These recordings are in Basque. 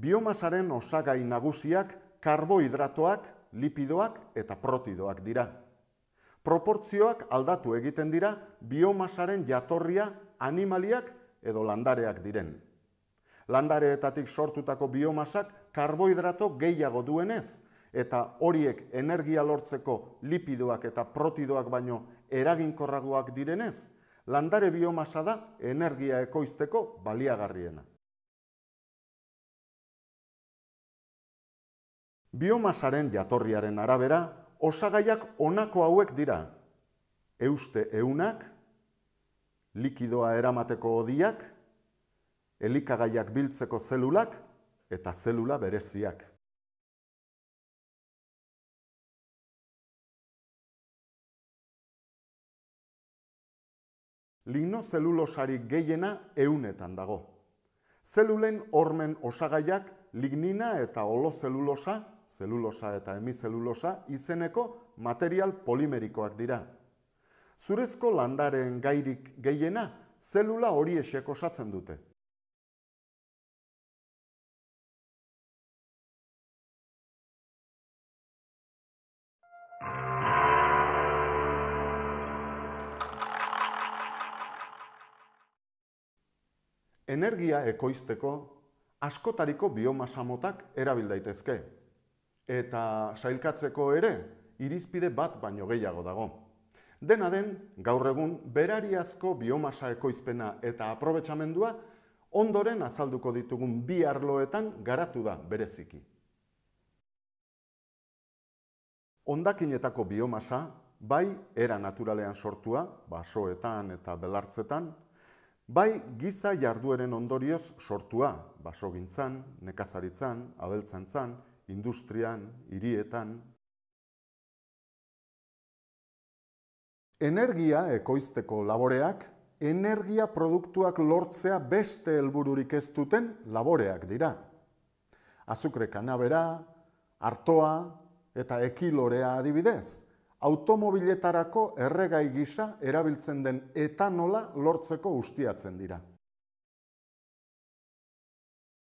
Biomasaren osagai nagusiak karbohidratoak, lipidoak eta protidoak dira. Proportzioak aldatu egiten dira biomasaren jatorria animaliak edo landareak diren. Landareetatik sortutako biomasak karbohidrato gehiago duenez Eta horiek energia lortzeko lipidoak eta protidoak baino eraginkorragoak direnez, landare biomasa da energia ekoizteko baliagarriena. Biomasaren jatorriaren arabera, osagaiak honako hauek dira: euste eunak, likidoa eramateko odiak, elikagaiak biltzeko zelulak eta zelula bereziak. Ligno gehiena eunetan dago. Zelulen hormen osagaiak lignina eta holo zelulosa, zelulosa eta hemizelulosa izeneko material polimerikoak dira. Zurezko landaren gairik gehiena zelula hori esiek osatzen dute. energia ekoizteko askotariko biomasa motak erabil daitezke eta sailkatzeko ere irizpide bat baino gehiago dago. Dena den, gaur egun berariazko biomasa ekoizpena eta aprobetsamendua ondoren azalduko ditugun bi arloetan garatu da bereziki. Ondakinetako biomasa bai era naturalean sortua, basoetan eta belartzetan, Bai giza jardueren ondorioz sortua, basogintzan, nekazaritzan, abeltzantzan, industrian, hirietan. Energia ekoizteko laboreak, energia produktuak lortzea beste helbururik ez duten laboreak dira. Azukre kanabera, artoa eta ekilorea adibidez – automobiletarako erregai gisa erabiltzen den etanola lortzeko ustiatzen dira.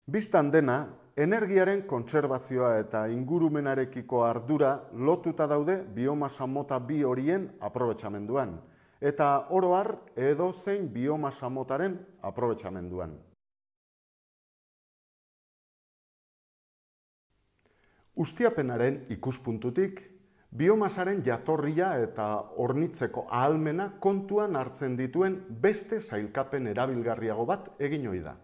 Bistan dena, energiaren kontserbazioa eta ingurumenarekiko ardura lotuta daude biomasa mota bi horien aprobetsamenduan eta oro har edo zein biomasa motaren aprobetsamenduan. Ustiapenaren ikuspuntutik biomasaren jatorria eta ornitzeko ahalmena kontuan hartzen dituen beste sailkapen erabilgarriago bat egin hoi da.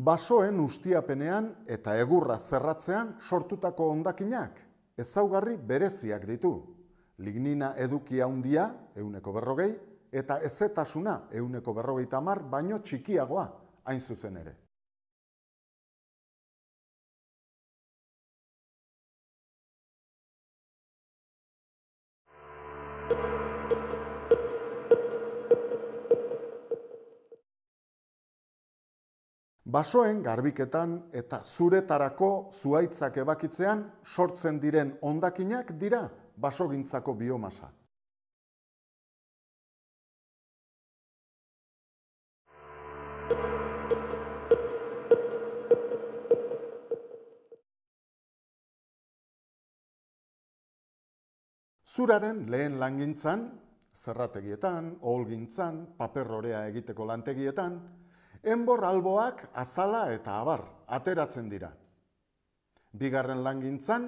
Basoen ustiapenean eta egurra zerratzean sortutako ondakinak, ezaugarri bereziak ditu. Lignina eduki handia, euneko berrogei, eta ezetasuna euneko berrogeita hamar baino txikiagoa hain zuzen ere. Basoen garbiketan eta zuretarako zuaitzak ebakitzean sortzen diren ondakinak dira basogintzako biomasa. Zuraren lehen langintzan, zerrategietan, olgintzan, paperrorea egiteko lantegietan, enbor alboak azala eta abar, ateratzen dira. Bigarren langintzan,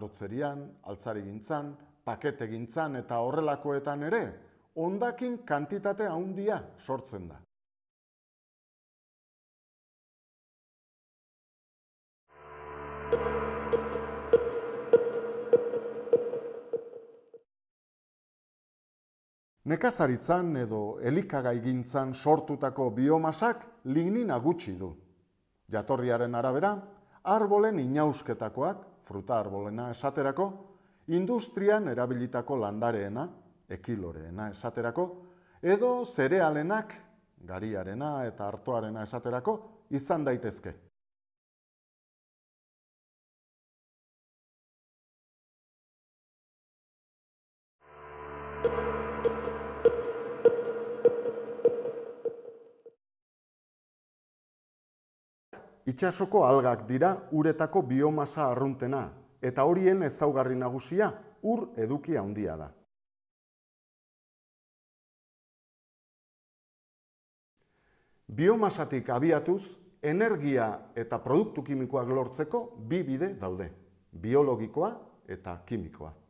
arotzerian, altzarigintzan, paketegintzan eta horrelakoetan ere, ondakin kantitate handia sortzen da. Nekazaritzan edo elikagaigintzan sortutako biomasak lignina gutxi du. Jatorriaren arabera, arbolen inausketakoak, fruta arbolena esaterako, industrian erabilitako landareena, ekiloreena esaterako, edo zerealenak, gariarena eta hartuarena esaterako, izan daitezke. Itxasoko algak dira uretako biomasa arruntena, eta horien ezaugarri nagusia ur eduki handia da. Biomasatik abiatuz, energia eta produktu kimikoak lortzeko bi bide daude, biologikoa eta kimikoa.